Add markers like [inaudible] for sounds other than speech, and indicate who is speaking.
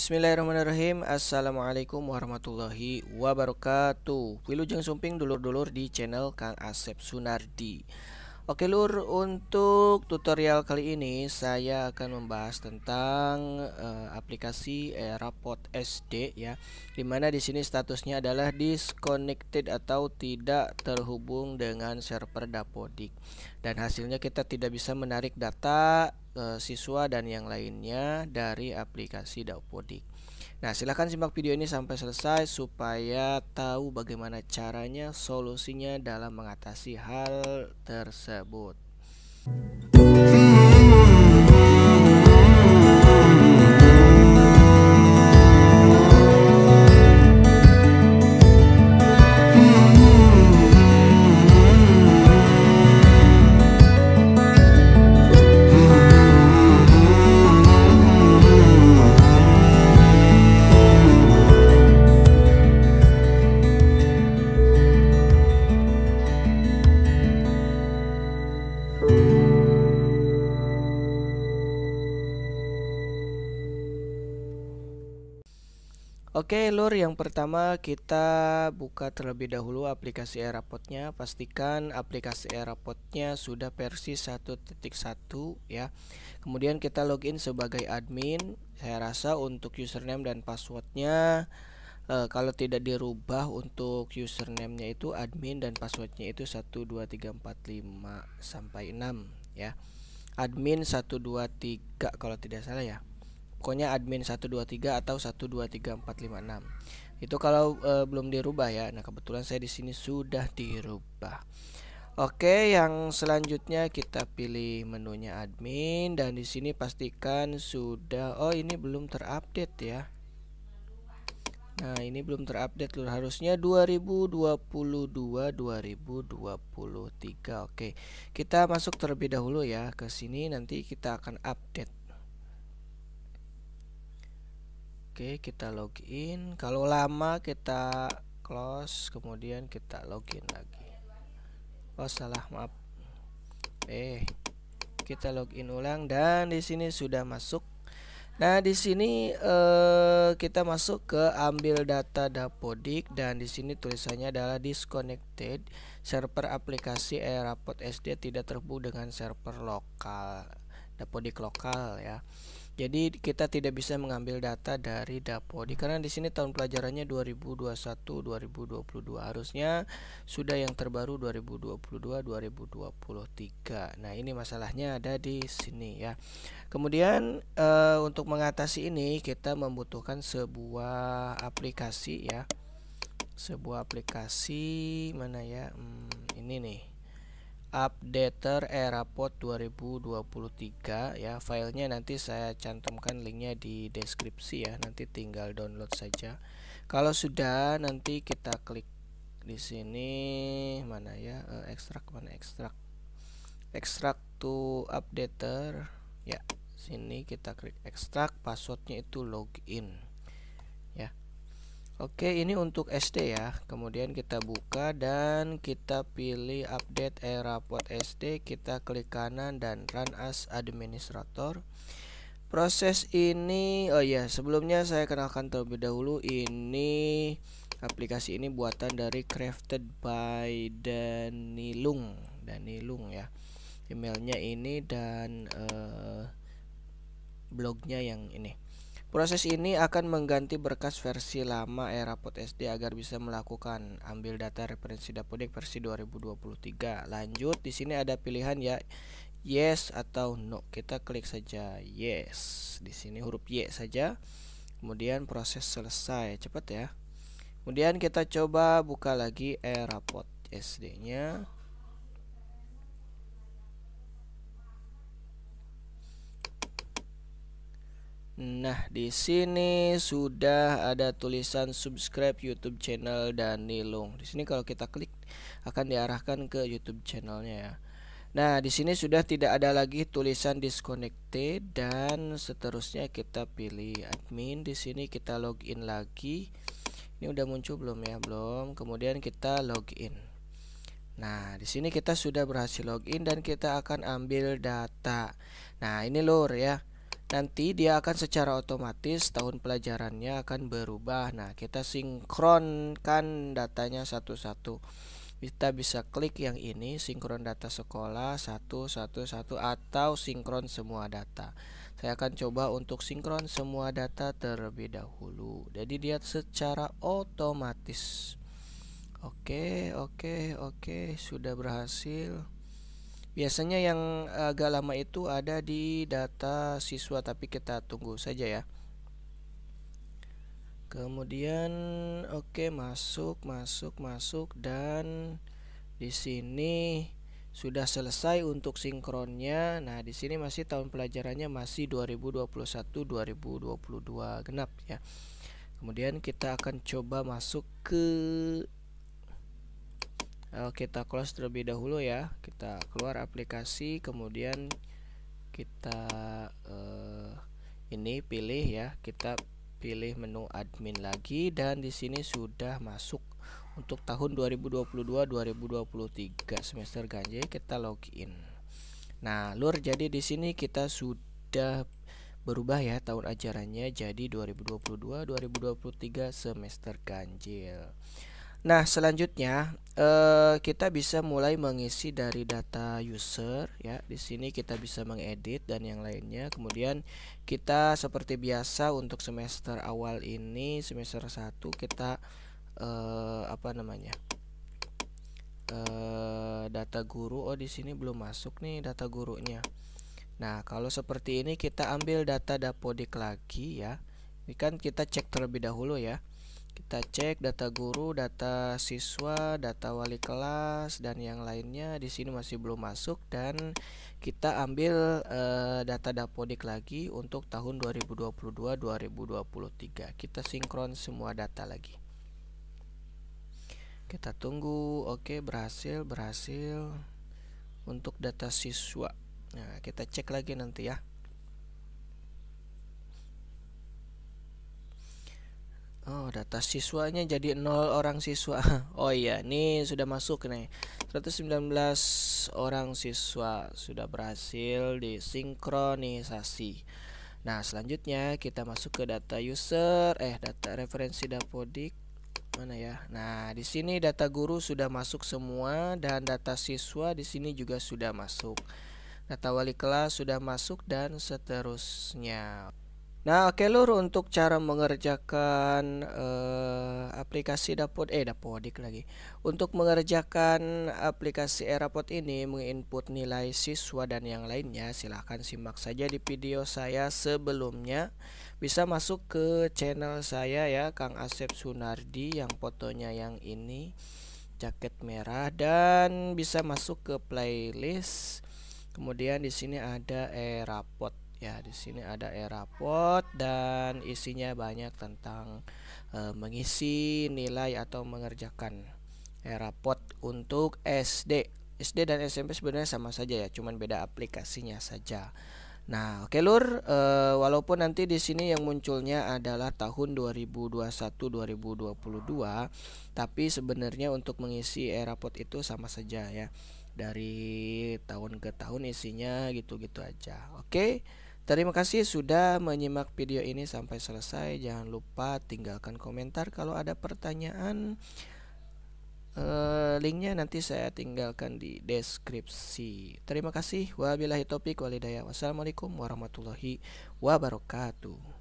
Speaker 1: Bismillahirrahmanirrahim Assalamualaikum warahmatullahi wabarakatuh Wilujeng Sumping dulur-dulur di channel Kang Asep Sunardi Oke lur, untuk tutorial kali ini saya akan membahas tentang uh, aplikasi Erapod SD ya. Dimana di sini statusnya adalah disconnected atau tidak terhubung dengan server Dapodik. Dan hasilnya kita tidak bisa menarik data uh, siswa dan yang lainnya dari aplikasi Dapodik. Nah, silahkan simak video ini sampai selesai supaya tahu bagaimana caranya solusinya dalam mengatasi hal tersebut. Oke Lur, yang pertama kita buka terlebih dahulu aplikasi AirPodnya Pastikan aplikasi AirPodnya sudah versi 1.1 ya Kemudian kita login sebagai admin Saya rasa untuk username dan passwordnya e, Kalau tidak dirubah untuk usernamenya itu admin dan passwordnya itu 12345 sampai 6 ya Admin 123 kalau tidak salah ya pokoknya admin 123 atau 123456. Itu kalau e, belum dirubah ya. Nah, kebetulan saya di sini sudah dirubah. Oke, yang selanjutnya kita pilih menunya admin dan di sini pastikan sudah oh ini belum terupdate ya. Nah, ini belum terupdate lur. Harusnya 2022 2023. Oke. Kita masuk terlebih dahulu ya ke sini nanti kita akan update Oke, kita login. Kalau lama kita close, kemudian kita login lagi. Oh, salah, maaf. Eh, kita login ulang dan di sini sudah masuk. Nah, di sini eh, kita masuk ke ambil data Dapodik dan di sini tulisannya adalah disconnected server aplikasi Airport SD tidak terhubung dengan server lokal dapodik lokal ya. Jadi kita tidak bisa mengambil data dari dapodik karena di sini tahun pelajarannya 2021-2022 harusnya sudah yang terbaru 2022-2023. Nah ini masalahnya ada di sini ya. Kemudian e, untuk mengatasi ini kita membutuhkan sebuah aplikasi ya sebuah aplikasi mana ya hmm, ini nih updater erapod 2023 ya filenya nanti saya cantumkan linknya di deskripsi ya nanti tinggal download saja kalau sudah nanti kita klik di sini mana ya uh, ekstrak mana ekstrak ekstrak to updater ya sini kita klik ekstrak passwordnya itu login Oke, ini untuk SD ya. Kemudian kita buka dan kita pilih update era pot SD, kita klik kanan dan run as administrator. Proses ini oh ya, sebelumnya saya kenalkan terlebih dahulu ini aplikasi ini buatan dari crafted by Danilung, Danilung ya. Emailnya ini dan eh, blognya yang ini. Proses ini akan mengganti berkas versi lama era pot SD agar bisa melakukan ambil data referensi dapodik versi 2023. Lanjut, di sini ada pilihan ya yes atau no. Kita klik saja yes. Di sini huruf Y saja. Kemudian proses selesai, cepat ya. Kemudian kita coba buka lagi era pot SD-nya. Nah, di sini sudah ada tulisan subscribe YouTube channel Danilung. Di sini kalau kita klik akan diarahkan ke YouTube channelnya ya. Nah, di sini sudah tidak ada lagi tulisan disconnected dan seterusnya kita pilih admin. Di sini kita login lagi. Ini udah muncul belum ya? Belum. Kemudian kita login. Nah, di sini kita sudah berhasil login dan kita akan ambil data. Nah, ini lur ya nanti dia akan secara otomatis tahun pelajarannya akan berubah. Nah, kita sinkronkan datanya satu-satu. Kita bisa klik yang ini sinkron data sekolah satu-satu-satu atau sinkron semua data. Saya akan coba untuk sinkron semua data terlebih dahulu. Jadi dia secara otomatis. Oke, oke, oke, sudah berhasil. Biasanya yang eh, agak lama itu ada di data siswa tapi kita tunggu saja ya. Kemudian oke okay, masuk masuk masuk dan di sini sudah selesai untuk sinkronnya. Nah, di sini masih tahun pelajarannya masih 2021 2022 genap ya. Kemudian kita akan coba masuk ke uh, kita close terlebih dahulu ya kita keluar aplikasi kemudian kita uh, ini pilih ya kita pilih menu admin lagi dan di sini sudah masuk untuk tahun 2022 2023 semester ganjil kita login nah lur jadi di sini kita sudah berubah ya tahun ajarannya jadi 2022 2023 semester ganjil Nah, selanjutnya eh, kita bisa mulai mengisi dari data user ya. Di sini kita bisa mengedit dan yang lainnya. Kemudian kita seperti biasa untuk semester awal ini semester 1 kita eh, apa namanya? Eh, data guru oh di sini belum masuk nih data gurunya. Nah, kalau seperti ini kita ambil data dapodik lagi ya. Ini kan kita cek terlebih dahulu ya kita cek data guru, data siswa, data wali kelas dan yang lainnya di sini masih belum masuk dan kita ambil e, data dapodik lagi untuk tahun 2022-2023. Kita sinkron semua data lagi. Kita tunggu, oke berhasil, berhasil untuk data siswa. Nah, kita cek lagi nanti ya. Oh, data siswanya jadi nol orang siswa. [laughs] Oh iya, ini sudah masuk nih. 119 orang siswa sudah berhasil disinkronisasi. Nah, selanjutnya kita masuk ke data user, eh data referensi Dapodik. Mana ya? Nah, di sini data guru sudah masuk semua dan data siswa di sini juga sudah masuk. Data wali kelas sudah masuk dan seterusnya. Nah, oke okay, lur untuk cara mengerjakan uh, aplikasi dapur eh dapodik lagi. Untuk mengerjakan aplikasi Erapod ini menginput nilai siswa dan yang lainnya, silahkan simak saja di video saya sebelumnya. Bisa masuk ke channel saya ya, Kang Asep Sunardi yang fotonya yang ini jaket merah dan bisa masuk ke playlist. Kemudian di sini ada Erapod Ya, di sini ada era pot dan isinya banyak tentang e, mengisi nilai atau mengerjakan era pot untuk SD. SD dan SMP sebenarnya sama saja ya, cuman beda aplikasinya saja. Nah, oke okay, Lur, e, walaupun nanti di sini yang munculnya adalah tahun 2021-2022, tapi sebenarnya untuk mengisi era pot itu sama saja ya dari tahun ke tahun isinya gitu-gitu aja. Oke. Okay? Terima kasih sudah menyimak video ini sampai selesai. Jangan lupa tinggalkan komentar kalau ada pertanyaan. E, linknya nanti saya tinggalkan di deskripsi. Terima kasih. Wabillahi topik Wassalamualaikum warahmatullahi wabarakatuh.